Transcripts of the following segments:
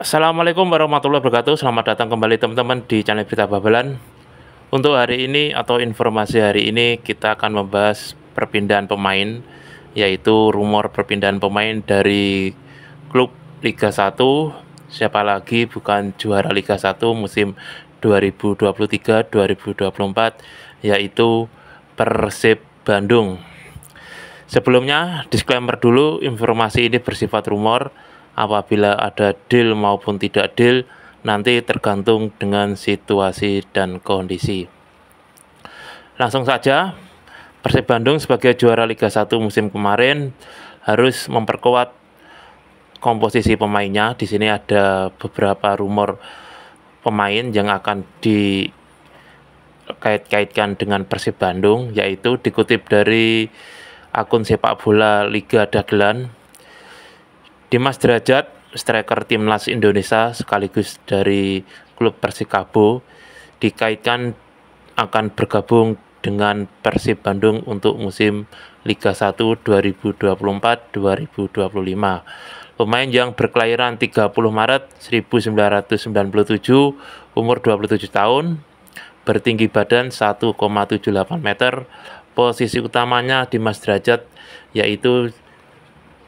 Assalamualaikum warahmatullahi wabarakatuh Selamat datang kembali teman-teman di channel Berita Babelan Untuk hari ini atau informasi hari ini Kita akan membahas perpindahan pemain Yaitu rumor perpindahan pemain dari klub Liga 1 Siapa lagi bukan juara Liga 1 musim 2023-2024 Yaitu Persib Bandung Sebelumnya, disclaimer dulu, informasi ini bersifat rumor apabila ada deal maupun tidak deal nanti tergantung dengan situasi dan kondisi. Langsung saja, Persib Bandung sebagai juara Liga 1 musim kemarin harus memperkuat komposisi pemainnya. Di sini ada beberapa rumor pemain yang akan di kait-kaitkan dengan Persib Bandung yaitu dikutip dari akun sepak bola Liga Dagelan Dimas Derajat, striker timnas Indonesia sekaligus dari klub Persikabo, dikaitkan akan bergabung dengan Persib Bandung untuk musim Liga 1 2024-2025. Pemain yang berkelahiran 30 Maret 1997, umur 27 tahun, bertinggi badan 1,78 meter, posisi utamanya Dimas Derajat yaitu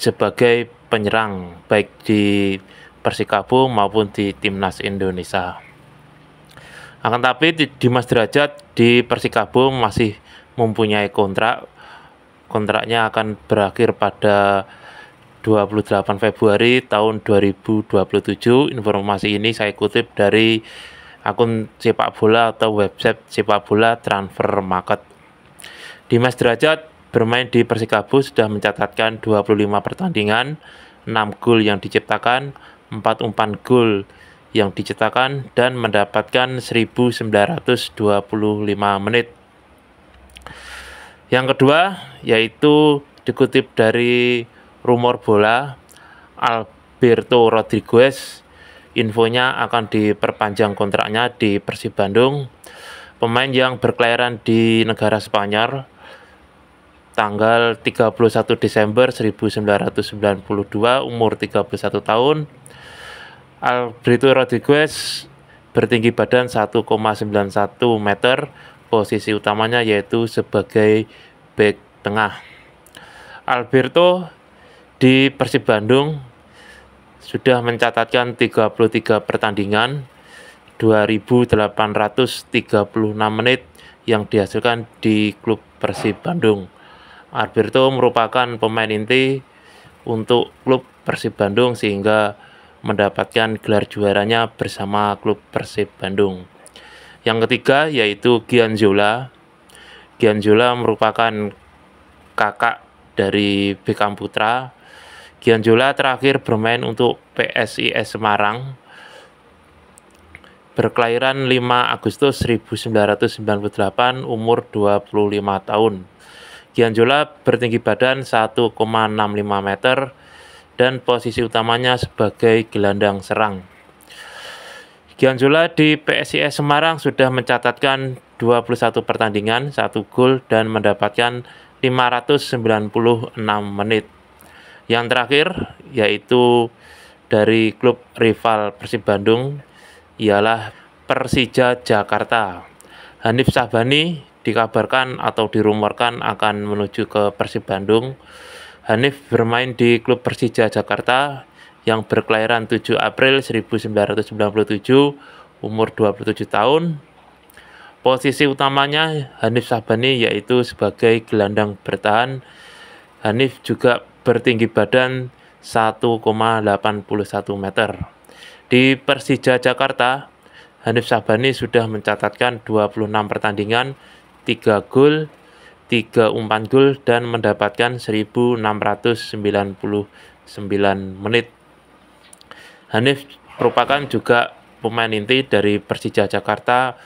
sebagai penyerang baik di Persikabo maupun di timnas Indonesia. Akan tapi Dimas Derajat di Persikabo masih mempunyai kontrak. Kontraknya akan berakhir pada 28 Februari tahun 2027. Informasi ini saya kutip dari akun sepak bola atau website sepak bola transfer market. Dimas Derajat bermain di Persikabo sudah mencatatkan 25 pertandingan, 6 gol yang diciptakan, 4 umpan gol yang diciptakan dan mendapatkan 1925 menit. Yang kedua yaitu dikutip dari rumor bola Alberto Rodriguez infonya akan diperpanjang kontraknya di Persib Bandung. Pemain yang berkelahiran di negara Spanyol tanggal 31 Desember 1992 umur 31 tahun Alberto Rodriguez bertinggi badan 1,91 meter posisi utamanya yaitu sebagai back tengah Alberto di Persib Bandung sudah mencatatkan 33 pertandingan 2836 menit yang dihasilkan di klub Persib Bandung Alberto merupakan pemain inti untuk klub Persib Bandung sehingga mendapatkan gelar juaranya bersama klub Persib Bandung. Yang ketiga yaitu Gianzola. Gianzola merupakan kakak dari Bekam Putra. Gianzola terakhir bermain untuk PSIS Semarang berkelahiran 5 Agustus 1998, umur 25 tahun. Gianjola bertinggi badan 1,65 meter dan posisi utamanya sebagai gelandang serang. Gianjola di PSIS Semarang sudah mencatatkan 21 pertandingan, 1 gol dan mendapatkan 596 menit. Yang terakhir yaitu dari klub rival Persib Bandung ialah Persija Jakarta. Hanif Sabani dikabarkan atau dirumorkan akan menuju ke Persib Bandung. Hanif bermain di klub Persija Jakarta yang berkelahiran 7 April 1997, umur 27 tahun. Posisi utamanya Hanif Sabani yaitu sebagai gelandang bertahan. Hanif juga bertinggi badan 1,81 meter. Di Persija Jakarta, Hanif Sabani sudah mencatatkan 26 pertandingan 3 gol, 3 umpan gol dan mendapatkan 1699 menit. Hanif merupakan juga pemain inti dari Persija Jakarta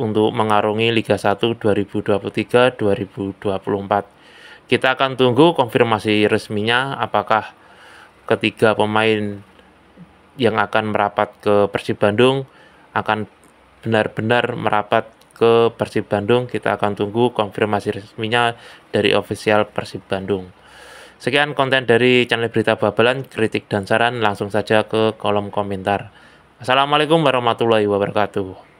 untuk mengarungi Liga 1 2023-2024. Kita akan tunggu konfirmasi resminya apakah ketiga pemain yang akan merapat ke Persib Bandung akan benar-benar merapat ke Persib Bandung. Kita akan tunggu konfirmasi resminya dari official Persib Bandung. Sekian konten dari channel Berita Babelan, kritik dan saran langsung saja ke kolom komentar. Assalamualaikum warahmatullahi wabarakatuh.